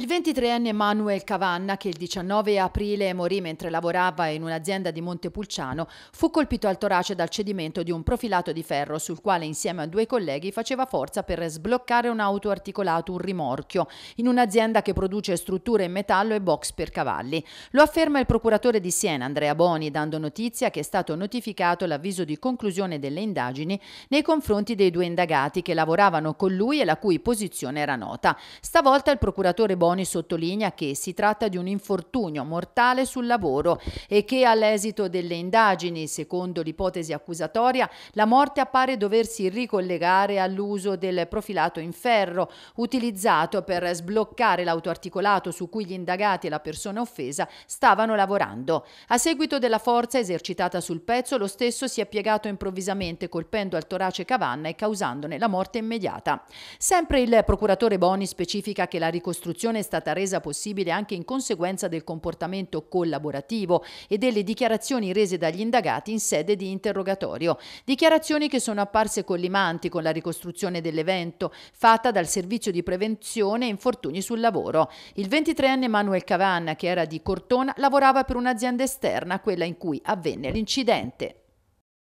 Il 23enne Manuel Cavanna, che il 19 aprile morì mentre lavorava in un'azienda di Montepulciano, fu colpito al torace dal cedimento di un profilato di ferro sul quale insieme a due colleghi faceva forza per sbloccare un autoarticolato, un rimorchio, in un'azienda che produce strutture in metallo e box per cavalli. Lo afferma il procuratore di Siena Andrea Boni, dando notizia che è stato notificato l'avviso di conclusione delle indagini nei confronti dei due indagati che lavoravano con lui e la cui posizione era nota. Stavolta il procuratore Boni Boni sottolinea che si tratta di un infortunio mortale sul lavoro e che all'esito delle indagini, secondo l'ipotesi accusatoria, la morte appare doversi ricollegare all'uso del profilato in ferro utilizzato per sbloccare l'autoarticolato su cui gli indagati e la persona offesa stavano lavorando. A seguito della forza esercitata sul pezzo, lo stesso si è piegato improvvisamente colpendo al torace Cavanna e causandone la morte immediata. Sempre il procuratore Boni specifica che la ricostruzione è stata resa possibile anche in conseguenza del comportamento collaborativo e delle dichiarazioni rese dagli indagati in sede di interrogatorio. Dichiarazioni che sono apparse collimanti con la ricostruzione dell'evento fatta dal servizio di prevenzione e infortuni sul lavoro. Il 23enne Manuel Cavanna, che era di Cortona, lavorava per un'azienda esterna, quella in cui avvenne l'incidente.